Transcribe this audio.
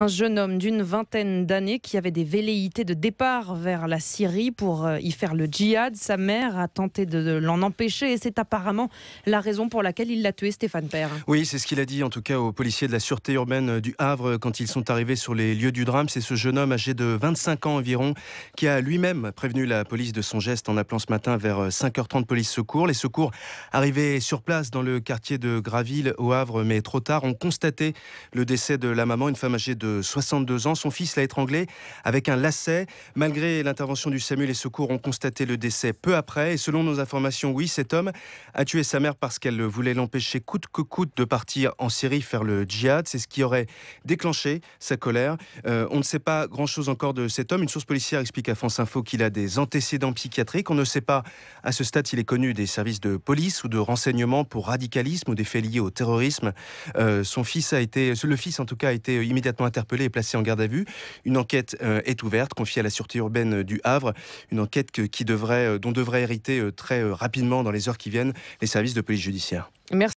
Un jeune homme d'une vingtaine d'années qui avait des velléités de départ vers la Syrie pour euh, y faire le djihad. Sa mère a tenté de l'en empêcher et c'est apparemment la raison pour laquelle il l'a tué, Stéphane Père. Oui, c'est ce qu'il a dit en tout cas aux policiers de la sûreté urbaine euh, du Havre quand ils sont arrivés sur les lieux du drame. C'est ce jeune homme âgé de 25 ans environ qui a lui-même prévenu la police de son geste en appelant ce matin vers 5h30 euh, police secours. Les secours arrivés sur place dans le quartier de Graville au Havre, mais trop tard, ont constaté le décès de la maman, une femme âgée de 62 ans. Son fils l'a étranglé avec un lacet. Malgré l'intervention du Samuel, les secours ont constaté le décès peu après. Et selon nos informations, oui, cet homme a tué sa mère parce qu'elle voulait l'empêcher coûte que coûte de partir en Syrie faire le djihad. C'est ce qui aurait déclenché sa colère. Euh, on ne sait pas grand-chose encore de cet homme. Une source policière explique à France Info qu'il a des antécédents psychiatriques. On ne sait pas à ce stade s'il est connu des services de police ou de renseignement pour radicalisme ou des faits liés au terrorisme. Euh, son fils a été, le fils en tout cas, a été immédiatement interpellé et placé en garde à vue. Une enquête euh, est ouverte, confiée à la Sûreté urbaine euh, du Havre. Une enquête qui devrait, euh, dont devrait hériter très rapidement, dans les heures qui viennent, les services de police judiciaire. Merci.